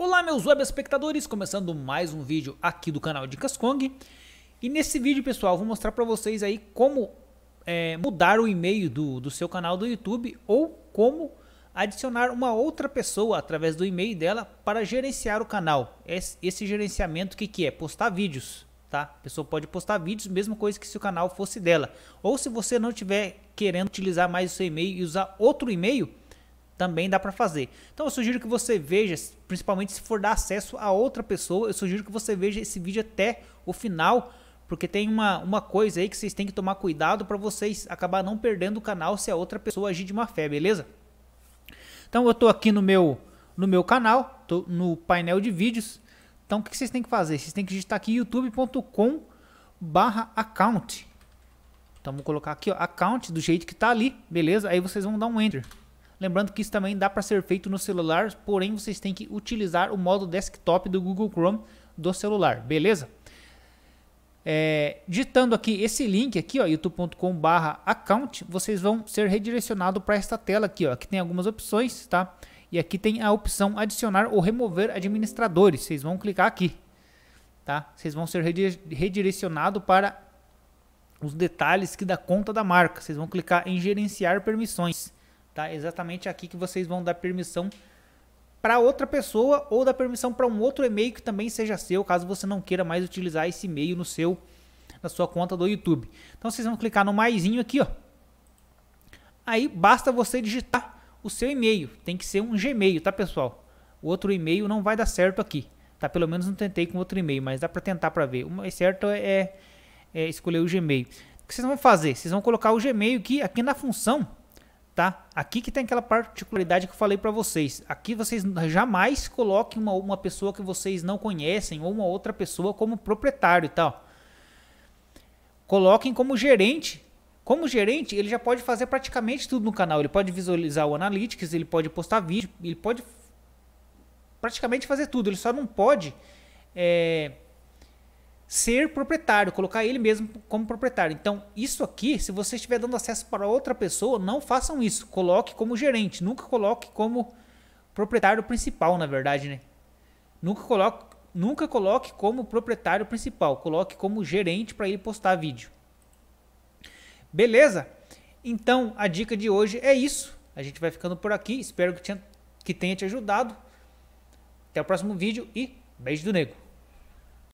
Olá meus web espectadores, começando mais um vídeo aqui do canal Dicas Kong. E nesse vídeo pessoal, vou mostrar para vocês aí como é, mudar o e-mail do, do seu canal do YouTube ou como adicionar uma outra pessoa através do e-mail dela para gerenciar o canal. Esse, esse gerenciamento que que é? Postar vídeos, tá? A pessoa pode postar vídeos, mesma coisa que se o canal fosse dela. Ou se você não tiver querendo utilizar mais o seu e-mail e usar outro e-mail, também dá para fazer. Então eu sugiro que você veja, principalmente se for dar acesso a outra pessoa, eu sugiro que você veja esse vídeo até o final, porque tem uma, uma coisa aí que vocês têm que tomar cuidado para vocês acabar não perdendo o canal se a outra pessoa agir de má fé, beleza? Então eu estou aqui no meu no meu canal, tô no painel de vídeos. Então o que vocês têm que fazer? Vocês têm que digitar aqui youtube.com account. Então vou colocar aqui ó, account do jeito que está ali, beleza? Aí vocês vão dar um enter. Lembrando que isso também dá para ser feito no celular, porém vocês têm que utilizar o modo desktop do Google Chrome do celular, beleza? É, digitando aqui esse link aqui, ó, youtube.com/account, vocês vão ser redirecionados para esta tela aqui, ó, que tem algumas opções, tá? E aqui tem a opção adicionar ou remover administradores. Vocês vão clicar aqui, tá? Vocês vão ser redirecionados para os detalhes que da conta da marca. Vocês vão clicar em gerenciar permissões tá? exatamente aqui que vocês vão dar permissão para outra pessoa ou dar permissão para um outro e-mail que também seja seu, caso você não queira mais utilizar esse e-mail no seu na sua conta do YouTube. Então vocês vão clicar no maiszinho aqui, ó. Aí basta você digitar o seu e-mail. Tem que ser um Gmail, tá, pessoal? O outro e-mail não vai dar certo aqui, tá? Pelo menos não tentei com outro e-mail, mas dá para tentar para ver. O mais certo é, é, é escolher o Gmail. O que vocês vão fazer? Vocês vão colocar o Gmail aqui, aqui na função tá? Aqui que tem aquela particularidade que eu falei para vocês. Aqui vocês jamais coloquem uma, uma pessoa que vocês não conhecem ou uma outra pessoa como proprietário e tá? tal. Coloquem como gerente. Como gerente, ele já pode fazer praticamente tudo no canal. Ele pode visualizar o Analytics, ele pode postar vídeo, ele pode praticamente fazer tudo. Ele só não pode é, ser proprietário, colocar ele mesmo como proprietário. Então, isso aqui, se você estiver dando acesso para outra pessoa, não façam isso. Coloque como gerente, nunca coloque como proprietário principal, na verdade, né? Nunca coloque, nunca coloque como proprietário principal, coloque como gerente para ele postar vídeo. Beleza? Então, a dica de hoje é isso. A gente vai ficando por aqui. Espero que tenha, que tenha te ajudado. Até o próximo vídeo e beijo do nego.